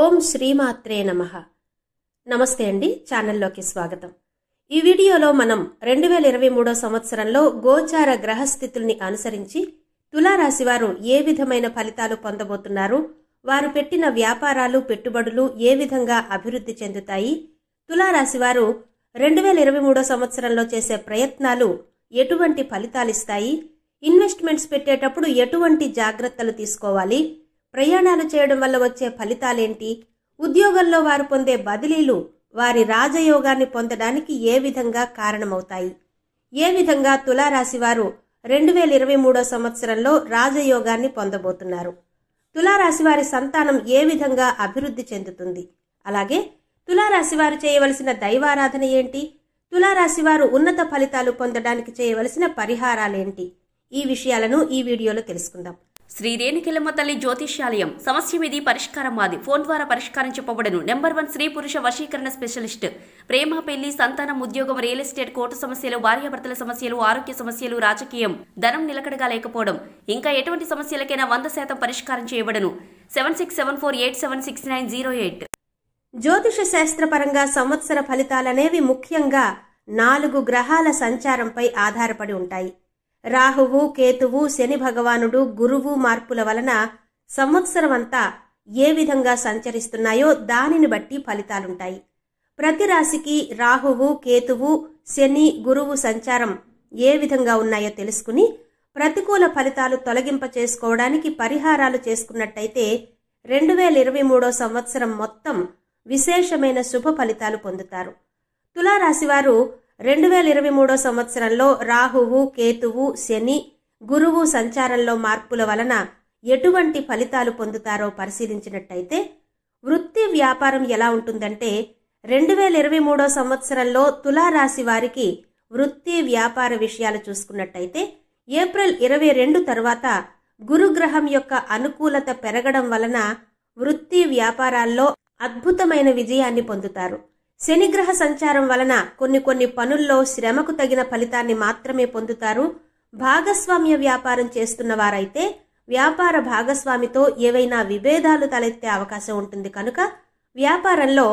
ఓం శ్రీమాత్రే నమ నమస్తే అండి ఛానల్లోకి స్వాగతం ఈ వీడియోలో మనం రెండు వేల ఇరవై మూడో సంవత్సరంలో గోచార గ్రహస్థితుల్ని అనుసరించి తులారాశి వారు ఏ విధమైన ఫలితాలు పొందబోతున్నారు వారు పెట్టిన వ్యాపారాలు పెట్టుబడులు ఏ విధంగా అభివృద్ధి చెందుతాయి తులారాశి వారు రెండు వేల ఇరవై మూడో సంవత్సరంలో చేసే ప్రయత్నాలు ఎటువంటి ఫలితాలిస్తాయి ఇన్వెస్ట్మెంట్స్ పెట్టేటప్పుడు ఎటువంటి జాగ్రత్తలు తీసుకోవాలి ప్రయాణాలు చేయడం వల్ల వచ్చే ఫలితాలేంటి ఉద్యోగంలో వారు పొందే బదిలీలు వారి రాజయోగాన్ని పొందడానికి ఏ విధంగా కారణమవుతాయి ఏ విధంగా తులారాశి వారు రెండు వేల ఇరవై మూడో సంవత్సరంలో రాజయోగాన్ని పొందబోతున్నారు తులారాశి వారి సంతానం ఏ విధంగా అభివృద్ధి చెందుతుంది అలాగే తులారాశి వారు చేయవలసిన దైవారాధన ఏంటి తులారాశి వారు ఉన్నత ఫలితాలు పొందడానికి చేయవలసిన పరిహారాలేంటి ఈ విషయాలను ఈ వీడియోలో తెలుసుకుందాం శ్రీ రేణుకెలమ్మ తల్లి జ్యోతిష్యాలయం సమస్య మీది పరిష్కారం మాది ఫోన్ ద్వారా పరిష్కారం చెప్పబడను నెంబర్ వన్ స్త్రీ పురుష వశీకరణ స్పెషలిస్ట్ ప్రేమ పెళ్లి సంతానం ఉద్యోగం రియల్ ఎస్టేట్ కోర్టు సమస్యలు భార్యాభర్తల సమస్యలు ఆరోగ్య సమస్యలు రాజకీయం ధనం నిలకడగా లేకపోవడం ఇంకా ఎటువంటి సమస్యలకైనా వంద శాతం పరిష్కారం చేయబడను seven six seven four eight seven six nine zero eight జ్యోతిష శాస్త్రపరంగా సంవత్సర ఫలితాలనేవి ముఖ్యంగా నాలుగు గ్రహాల సంచారంపై ఆధారపడి ఉంటాయి రాహువు కేతువు శని భగవానుడు గురువు మార్పుల వలన సంవత్సరమంతా ఏ విధంగా సంచరిస్తున్నాయో దానిని బట్టి ఫలితాలుంటాయి ప్రతి రాశికి రాహువు కేతువు శని గురువు సంచారం ఏ విధంగా ఉన్నాయో తెలుసుకుని ప్రతికూల ఫలితాలు తొలగింప చేసుకోవడానికి పరిహారాలు చేసుకున్నట్టయితే రెండు వేల ఇరవై మూడో సంవత్సరం మొత్తం విశేషమైన శుభ ఫలితాలు పొందుతారు తులారాశివారు రెండు వేల ఇరవై మూడో సంవత్సరంలో రాహువు కేతువు శని గురువు సంచారంలో మార్పుల వలన ఎటువంటి ఫలితాలు పొందుతారో పరిశీలించినట్టయితే వృత్తి వ్యాపారం ఎలా ఉంటుందంటే రెండు వేల ఇరవై మూడో సంవత్సరంలో తులారాశి వారికి వృత్తి వ్యాపార విషయాలు చూసుకున్నట్టయితే ఏప్రిల్ ఇరవై రెండు తర్వాత గురుగ్రహం యొక్క అనుకూలత పెరగడం వలన వృత్తి వ్యాపారాల్లో అద్భుతమైన విజయాన్ని పొందుతారు శనిగ్రహ సంచారం వలన కొన్ని కొన్ని పనుల్లో శ్రమకు తగిన ఫలితాన్ని మాత్రమే పొందుతారు భాగస్వామ్య వ్యాపారం చేస్తున్న వారైతే వ్యాపార భాగస్వామితో ఏవైనా విభేదాలు తలెత్తే అవకాశం ఉంటుంది కనుక వ్యాపారంలో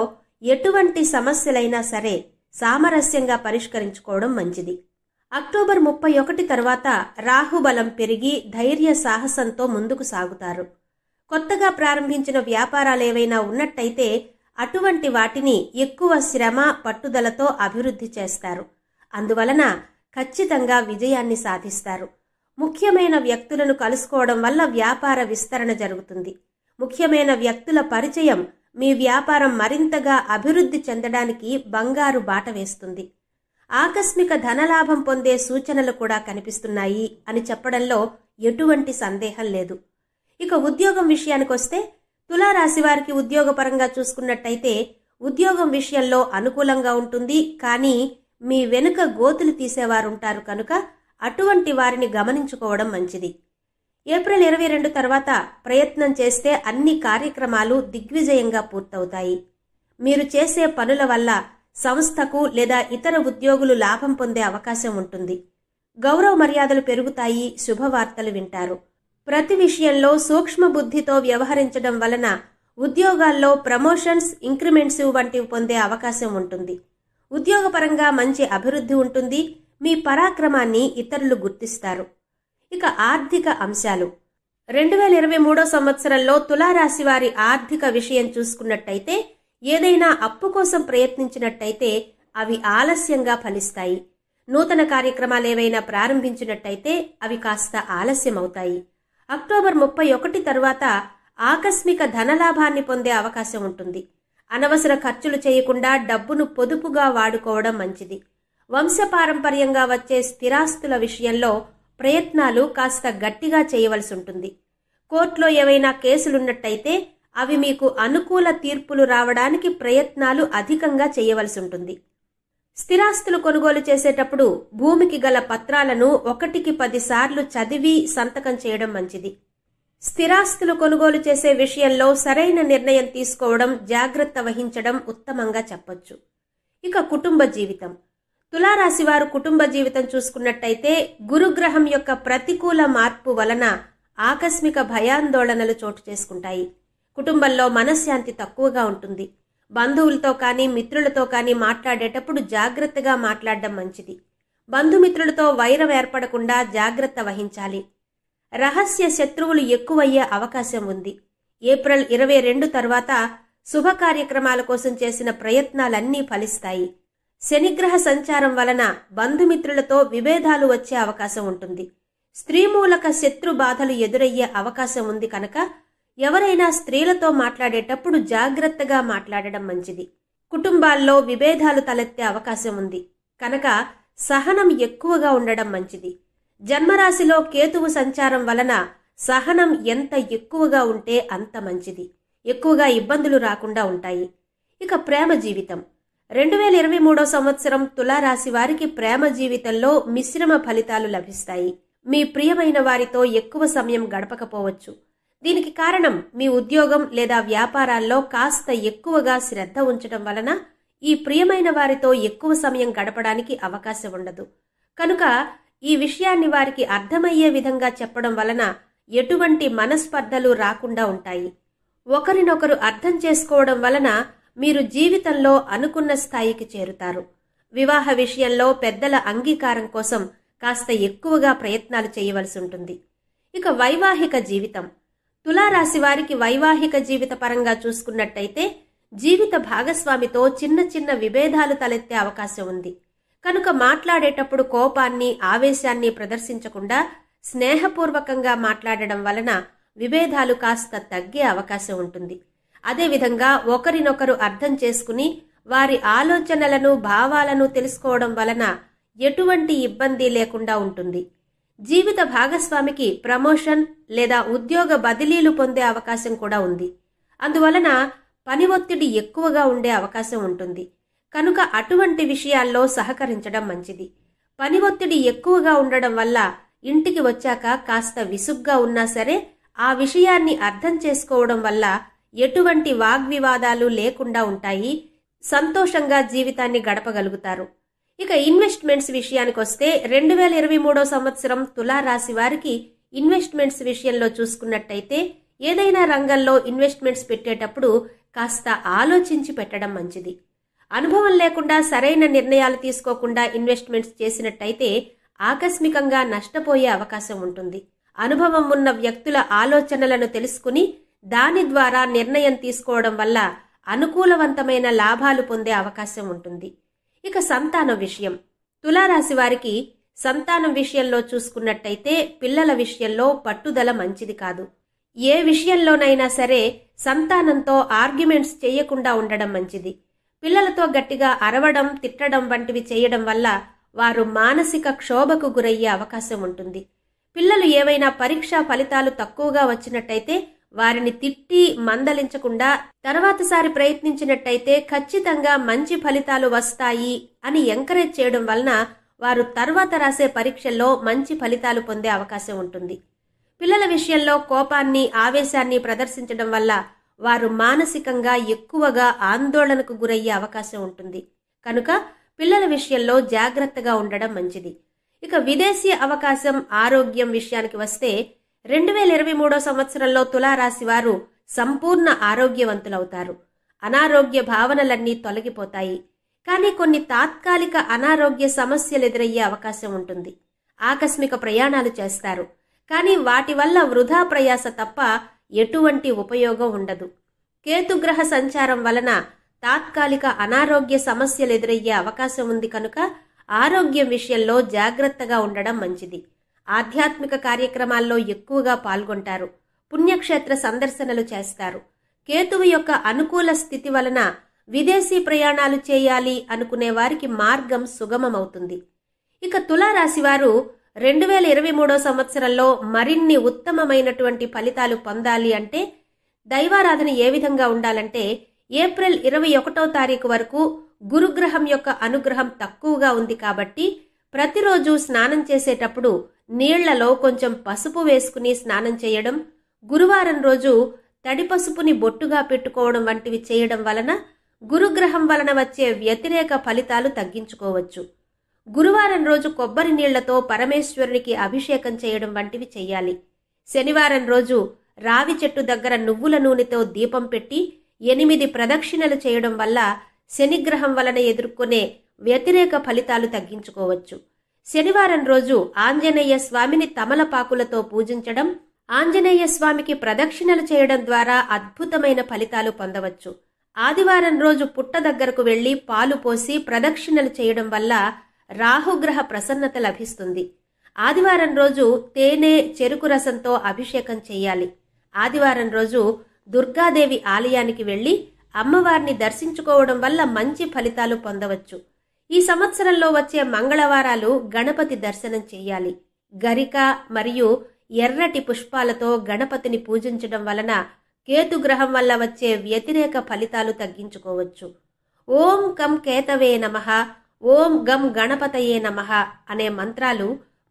ఎటువంటి సమస్యలైనా సరే సామరస్యంగా పరిష్కరించుకోవడం మంచిది అక్టోబర్ ముప్పై ఒకటి తర్వాత రాహుబలం పెరిగి ధైర్య సాహసంతో ముందుకు సాగుతారు కొత్తగా ప్రారంభించిన వ్యాపారాలు ఏవైనా ఉన్నట్టయితే అటువంటి వాటిని ఎక్కువ శ్రమ పట్టుదలతో అభివృద్ధి చేస్తారు అందువలన ఖచ్చితంగా విజయాన్ని సాధిస్తారు ముఖ్యమైన వ్యక్తులను కలుసుకోవడం వల్ల వ్యాపార విస్తరణ జరుగుతుంది ముఖ్యమైన వ్యక్తుల పరిచయం మీ వ్యాపారం మరింతగా అభివృద్ధి చెందడానికి బంగారు బాట వేస్తుంది ఆకస్మిక ధనలాభం పొందే సూచనలు కూడా కనిపిస్తున్నాయి అని చెప్పడంలో ఎటువంటి సందేహం లేదు ఇక ఉద్యోగం విషయానికొస్తే తులారాశి వారికి ఉద్యోగపరంగా చూసుకున్నట్టయితే ఉద్యోగం విషయంలో అనుకూలంగా ఉంటుంది కానీ మీ వెనుక గోతులు తీసేవారుంటారు కనుక అటువంటి వారిని గమనించుకోవడం మంచిది ఏప్రిల్ ఇరవై రెండు తర్వాత ప్రయత్నం చేస్తే అన్ని కార్యక్రమాలు దిగ్విజయంగా పూర్తవుతాయి మీరు చేసే పనుల వల్ల సంస్థకు లేదా ఇతర ఉద్యోగులు లాభం పొందే అవకాశం ఉంటుంది గౌరవ మర్యాదలు పెరుగుతాయి శుభవార్తలు వింటారు ప్రతి విషయంలో సూక్ష్మ బుద్ధితో వ్యవహరించడం వలన ఉద్యోగాల్లో ప్రమోషన్స్ ఇంక్రిమెంట్స్ వంటివి పొందే అవకాశం ఉంటుంది ఉద్యోగపరంగా మంచి అభివృద్ధి ఉంటుంది మీ పరాక్రమాన్ని ఇతరులు గుర్తిస్తారు ఇక ఆర్థిక అంశాలు రెండు వేల ఇరవై మూడో సంవత్సరంలో తులారాశి వారి ఆర్థిక విషయం చూసుకున్నట్టయితే ఏదైనా అప్పు కోసం ప్రయత్నించినట్టయితే అవి ఆలస్యంగా ఫలిస్తాయి నూతన కార్యక్రమాలు ఏవైనా ప్రారంభించినట్టయితే అవి కాస్త ఆలస్యమవుతాయి అక్టోబర్ ముప్పై ఒకటి తరువాత ఆకస్మిక ధనలాభాన్ని పొందే అవకాశం ఉంటుంది అనవసర ఖర్చులు చేయకుండా డబ్బును పొదుపుగా వాడుకోవడం మంచిది వంశపారంపర్యంగా వచ్చే స్థిరాస్తుల విషయంలో ప్రయత్నాలు కాస్త గట్టిగా చేయవలసి ఉంటుంది కోర్టులో ఏవైనా కేసులున్నట్టయితే అవి మీకు అనుకూల తీర్పులు రావడానికి ప్రయత్నాలు అధికంగా చేయవలసి ఉంటుంది స్థిరాస్తులు కొనుగోలు చేసేటప్పుడు భూమికి గల పత్రాలను ఒకటికి పదిసార్లు చదివి సంతకం చేయడం మంచిది స్థిరాస్తులు కొనుగోలు చేసే విషయంలో సరైన నిర్ణయం తీసుకోవడం జాగ్రత్త వహించడం ఉత్తమంగా చెప్పొచ్చు ఇక కుటుంబ జీవితం తులారాశి వారు కుటుంబ జీవితం చూసుకున్నట్టయితే గురుగ్రహం యొక్క ప్రతికూల మార్పు వలన ఆకస్మిక భయాందోళనలు చోటు చేసుకుంటాయి కుటుంబంలో మనశ్శాంతి తక్కువగా ఉంటుంది బంధువులతో కానీ మిత్రులతో కానీ మాట్లాడేటప్పుడు జాగ్రత్తగా మాట్లాడడం మంచిది బంధుమిత్రులతో వైరం ఏర్పడకుండా జాగ్రత్త వహించాలి రహస్య శత్రువులు ఎక్కువయ్యే అవకాశం ఉంది ఏప్రిల్ ఇరవై రెండు తర్వాత శుభ కార్యక్రమాల కోసం చేసిన ప్రయత్నాలన్నీ ఫలిస్తాయి శనిగ్రహ సంచారం వలన బంధుమిత్రులతో విభేదాలు వచ్చే అవకాశం ఉంటుంది స్త్రీమూలక శత్రు బాధలు ఎదురయ్యే అవకాశం ఉంది కనుక ఎవరైనా స్త్రీలతో మాట్లాడేటప్పుడు జాగ్రత్తగా మాట్లాడడం మంచిది కుటుంబాల్లో విభేదాలు తలెత్తే అవకాశం ఉంది కనుక సహనం ఎక్కువగా ఉండడం మంచిది జన్మరాశిలో కేతువు సంచారం వలన సహనం ఎంత ఎక్కువగా ఉంటే అంత మంచిది ఎక్కువగా ఇబ్బందులు రాకుండా ఉంటాయి ఇక ప్రేమ జీవితం రెండు వేల ఇరవై మూడో సంవత్సరం తులారాశి వారికి ప్రేమ జీవితంలో మిశ్రమ ఫలితాలు లభిస్తాయి మీ ప్రియమైన వారితో ఎక్కువ సమయం గడపకపోవచ్చు దీనికి కారణం మీ ఉద్యోగం లేదా వ్యాపారాల్లో కాస్త ఎక్కువగా శ్రద్ధ ఉంచడం వలన ఈ ప్రియమైన వారితో ఎక్కువ సమయం గడపడానికి అవకాశం ఉండదు కనుక ఈ విషయాన్ని వారికి అర్థమయ్యే విధంగా చెప్పడం వలన ఎటువంటి మనస్పర్ధలు రాకుండా ఉంటాయి ఒకరినొకరు అర్థం చేసుకోవడం వలన మీరు జీవితంలో అనుకున్న స్థాయికి చేరుతారు వివాహ విషయంలో పెద్దల అంగీకారం కోసం కాస్త ఎక్కువగా ప్రయత్నాలు చేయవలసి ఉంటుంది ఇక వైవాహిక జీవితం తులారాశి వారికి వైవాహిక జీవిత పరంగా చూసుకున్నట్టయితే జీవిత భాగస్వామితో చిన్న చిన్న విభేదాలు తలెత్తే అవకాశం ఉంది కనుక మాట్లాడేటప్పుడు కోపాన్ని ఆవేశాన్ని ప్రదర్శించకుండా స్నేహపూర్వకంగా మాట్లాడడం వలన విభేదాలు కాస్త తగ్గే అవకాశం ఉంటుంది అదేవిధంగా ఒకరినొకరు అర్థం చేసుకుని వారి ఆలోచనలను భావాలను తెలుసుకోవడం వలన ఎటువంటి ఇబ్బంది లేకుండా ఉంటుంది జీవిత భాగస్వామికి ప్రమోషన్ లేదా ఉద్యోగ బదిలీలు పొందే అవకాశం కూడా ఉంది అందువలన పని ఒత్తిడి ఎక్కువగా ఉండే అవకాశం ఉంటుంది కనుక అటువంటి విషయాల్లో సహకరించడం మంచిది పని ఒత్తిడి ఎక్కువగా ఉండడం వల్ల ఇంటికి వచ్చాక కాస్త విసుగ్గా ఉన్నా సరే ఆ విషయాన్ని అర్థం చేసుకోవడం వల్ల ఎటువంటి వాగ్వివాదాలు లేకుండా ఉంటాయి సంతోషంగా జీవితాన్ని గడపగలుగుతారు ఇక ఇన్వెస్ట్మెంట్స్ విషయానికి వస్తే రెండు వేల ఇరవై మూడో సంవత్సరం తులారాశి వారికి ఇన్వెస్ట్మెంట్స్ విషయంలో చూసుకున్నట్టయితే ఏదైనా రంగంలో ఇన్వెస్ట్మెంట్స్ పెట్టేటప్పుడు కాస్త ఆలోచించి పెట్టడం మంచిది అనుభవం లేకుండా సరైన నిర్ణయాలు తీసుకోకుండా ఇన్వెస్ట్మెంట్స్ చేసినట్టయితే ఆకస్మికంగా నష్టపోయే అవకాశం ఉంటుంది అనుభవం ఉన్న వ్యక్తుల ఆలోచనలను తెలుసుకుని దాని ద్వారా నిర్ణయం తీసుకోవడం వల్ల అనుకూలవంతమైన లాభాలు పొందే అవకాశం ఉంటుంది ఇక సంతానం విషయం తులారాశి వారికి సంతానం విషయంలో చూసుకున్నట్టయితే పిల్లల విషయంలో పట్టుదల మంచిది కాదు ఏ విషయంలోనైనా సరే సంతానంతో ఆర్గ్యుమెంట్స్ చేయకుండా ఉండడం మంచిది పిల్లలతో గట్టిగా అరవడం తిట్టడం వంటివి చేయడం వల్ల వారు మానసిక క్షోభకు గురయ్యే అవకాశం ఉంటుంది పిల్లలు ఏవైనా పరీక్షా ఫలితాలు తక్కువగా వచ్చినట్టయితే వారిని తిట్టి మందలించకుండా తర్వాతసారి ప్రయత్నించినట్టయితే ఖచ్చితంగా మంచి ఫలితాలు వస్తాయి అని ఎంకరేజ్ చేయడం వలన వారు తర్వాత రాసే పరీక్షల్లో మంచి ఫలితాలు పొందే అవకాశం ఉంటుంది పిల్లల విషయంలో కోపాన్ని ఆవేశాన్ని ప్రదర్శించడం వల్ల వారు మానసికంగా ఎక్కువగా ఆందోళనకు గురయ్యే అవకాశం ఉంటుంది కనుక పిల్లల విషయంలో జాగ్రత్తగా ఉండడం మంచిది ఇక విదేశీ అవకాశం ఆరోగ్యం విషయానికి వస్తే రెండు వేల ఇరవై మూడో సంవత్సరంలో తులారాశి వారు సంపూర్ణ ఆరోగ్యవంతులవుతారు అనారోగ్య భావనలన్నీ తొలగిపోతాయి కానీ కొన్ని తాత్కాలిక అనారోగ్య సమస్యలు ఎదురయ్యే అవకాశం ఉంటుంది ఆకస్మిక ప్రయాణాలు చేస్తారు కానీ వాటి వల్ల వృధా ప్రయాస తప్ప ఎటువంటి ఉపయోగం ఉండదు కేతుగ్రహ సంచారం వలన తాత్కాలిక అనారోగ్య సమస్యలు ఎదురయ్యే అవకాశం ఉంది కనుక ఆరోగ్యం విషయంలో జాగ్రత్తగా ఉండడం మంచిది ఆధ్యాత్మిక కార్యక్రమాల్లో ఎక్కువగా పాల్గొంటారు పుణ్యక్షేత్ర సందర్శనలు చేస్తారు కేతువు యొక్క అనుకూల స్థితి వలన విదేశీ ప్రయాణాలు చేయాలి అనుకునే వారికి మార్గం సుగమమవుతుంది ఇక తులారాశి వారు రెండు వేల ఇరవై మూడో సంవత్సరంలో మరిన్ని ఉత్తమమైనటువంటి ఫలితాలు పొందాలి అంటే దైవారాధన ఏ విధంగా ఉండాలంటే ఏప్రిల్ ఇరవై ఒకటో తారీఖు వరకు గురుగ్రహం యొక్క అనుగ్రహం తక్కువగా ఉంది కాబట్టి ప్రతిరోజు స్నానం చేసేటప్పుడు నీళ్లలో కొంచెం పసుపు వేసుకుని స్నానం చేయడం గురువారం రోజు తడి పసుపుని బొట్టుగా పెట్టుకోవడం వంటివి చేయడం వలన గురుగ్రహం వలన వచ్చే వ్యతిరేక ఫలితాలు తగ్గించుకోవచ్చు గురువారం రోజు కొబ్బరి నీళ్లతో పరమేశ్వరునికి అభిషేకం చేయడం వంటివి చేయాలి శనివారం రోజు రావి చెట్టు దగ్గర నువ్వుల నూనెతో దీపం పెట్టి ఎనిమిది ప్రదక్షిణలు చేయడం వల్ల శనిగ్రహం వలన ఎదుర్కొనే వ్యతిరేక ఫలితాలు తగ్గించుకోవచ్చు శనివారం రోజు ఆంజనేయ స్వామిని తమలపాకులతో పూజించడం ఆంజనేయ స్వామికి ప్రదక్షిణలు చేయడం ద్వారా అద్భుతమైన ఫలితాలు పొందవచ్చు ఆదివారం రోజు పుట్ట దగ్గరకు వెళ్లి పాలు పోసి ప్రదక్షిణలు చేయడం వల్ల రాహుగ్రహ ప్రసన్నత లభిస్తుంది ఆదివారం రోజు తేనె చెరుకు రసంతో అభిషేకం చేయాలి ఆదివారం రోజు దుర్గాదేవి ఆలయానికి వెళ్లి అమ్మవారిని దర్శించుకోవడం వల్ల మంచి ఫలితాలు పొందవచ్చు ఈ సంవత్సరంలో వచ్చే మంగళవారాలు గణపతి దర్శనం చేయాలి గరిక మరియు ఎర్రటి పుష్పాలతో గణపతిని పూజించడం వలన కేతుగ్రహం వల్ల వచ్చే వ్యతిరేక ఫలితాలు తగ్గించుకోవచ్చు ఓం కం కేతవే నమ ఓం గం గణపతయే నమ అనే మంత్రాలు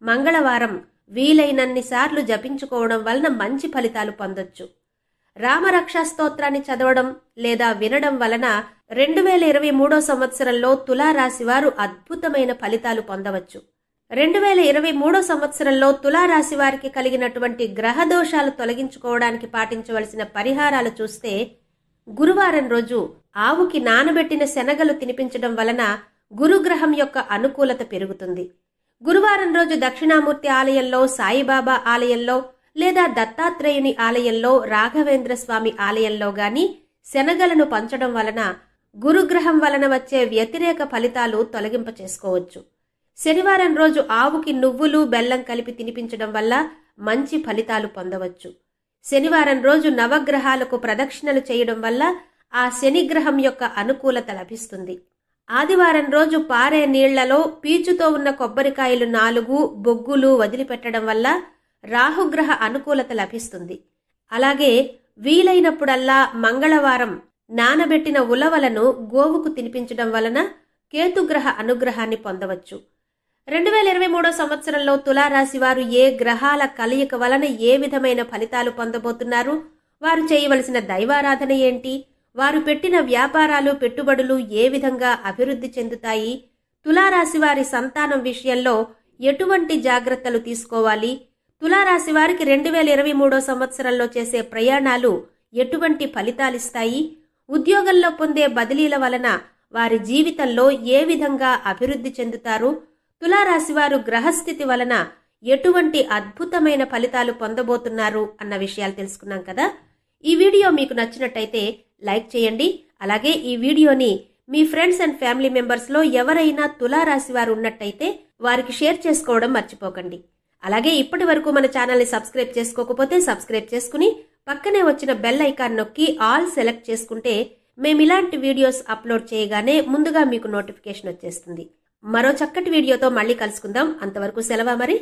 మంగళవారం వీలైనన్నిసార్లు జపించుకోవడం వలన మంచి ఫలితాలు పొందొచ్చు రామరక్షా స్తోత్రాన్ని చదవడం లేదా వినడం వలన రెండు వేల ఇరవై మూడో సంవత్సరంలో తులారాశి వారు అద్భుతమైన ఫలితాలు పొందవచ్చు రెండు వేల ఇరవై మూడో సంవత్సరంలో తులారాశి వారికి కలిగినటువంటి గ్రహ దోషాలు తొలగించుకోవడానికి పాటించవలసిన పరిహారాలు చూస్తే గురువారం రోజు ఆవుకి నానబెట్టిన శనగలు తినిపించడం వలన గురుగ్రహం యొక్క అనుకూలత పెరుగుతుంది గురువారం రోజు దక్షిణామూర్తి ఆలయంలో సాయిబాబా ఆలయంలో లేదా దత్తాత్రేయుని ఆలయంలో రాఘవేంద్ర స్వామి ఆలయంలో గాని శనగలను పంచడం వలన గురుగ్రహం వలన వచ్చే వ్యతిరేక ఫలితాలు తొలగింప చేసుకోవచ్చు శనివారం రోజు ఆవుకి నువ్వులు బెల్లం కలిపి తినిపించడం వల్ల మంచి ఫలితాలు పొందవచ్చు శనివారం రోజు నవగ్రహాలకు ప్రదక్షిణలు చేయడం వల్ల ఆ శనిగ్రహం యొక్క అనుకూలత లభిస్తుంది ఆదివారం రోజు పారే నీళ్లలో పీచుతో ఉన్న కొబ్బరికాయలు నాలుగు బొగ్గులు వదిలిపెట్టడం వల్ల రాహుగ్రహ అనుకూలత లభిస్తుంది అలాగే వీలైనప్పుడల్లా మంగళవారం నానబెట్టిన ఉలవలను గోవుకు తినిపించడం వలన కేతుగ్రహ అనుగ్రహాన్ని పొందవచ్చు రెండు వేల ఇరవై మూడో సంవత్సరంలో తులారాశి వారు ఏ గ్రహాల కలయిక వలన ఏ విధమైన ఫలితాలు పొందబోతున్నారు వారు చేయవలసిన దైవారాధన ఏంటి వారు పెట్టిన వ్యాపారాలు పెట్టుబడులు ఏ విధంగా అభివృద్ధి చెందుతాయి తులారాశి వారి సంతానం విషయంలో ఎటువంటి జాగ్రత్తలు తీసుకోవాలి తులారాశి వారికి రెండు వేల ఇరవై మూడో సంవత్సరంలో చేసే ప్రయాణాలు ఎటువంటి ఫలితాలిస్తాయి ఉద్యోగంలో పొందే బదిలీల వలన వారి జీవితంలో ఏ విధంగా అభివృద్ధి చెందుతారు తులారాశి వారు గ్రహస్థితి వలన ఎటువంటి అద్భుతమైన ఫలితాలు పొందబోతున్నారు అన్న విషయాలు తెలుసుకున్నాం కదా ఈ వీడియో మీకు నచ్చినట్టయితే లైక్ చేయండి అలాగే ఈ వీడియోని మీ ఫ్రెండ్స్ అండ్ ఫ్యామిలీ మెంబర్స్లో ఎవరైనా తులారాశి వారు ఉన్నట్టయితే వారికి షేర్ చేసుకోవడం మర్చిపోకండి అలాగే ఇప్పటి వరకు మన ఛానల్ని సబ్స్క్రైబ్ చేసుకోకపోతే సబ్స్క్రైబ్ చేసుకుని పక్కనే వచ్చిన బెల్ ఐకాన్ నొక్కి ఆల్ సెలెక్ట్ చేసుకుంటే మేము ఇలాంటి వీడియోస్ అప్లోడ్ చేయగానే ముందుగా మీకు నోటిఫికేషన్ వచ్చేస్తుంది మరో చక్కటి వీడియోతో మళ్ళీ కలుసుకుందాం అంతవరకు సెలవా మరి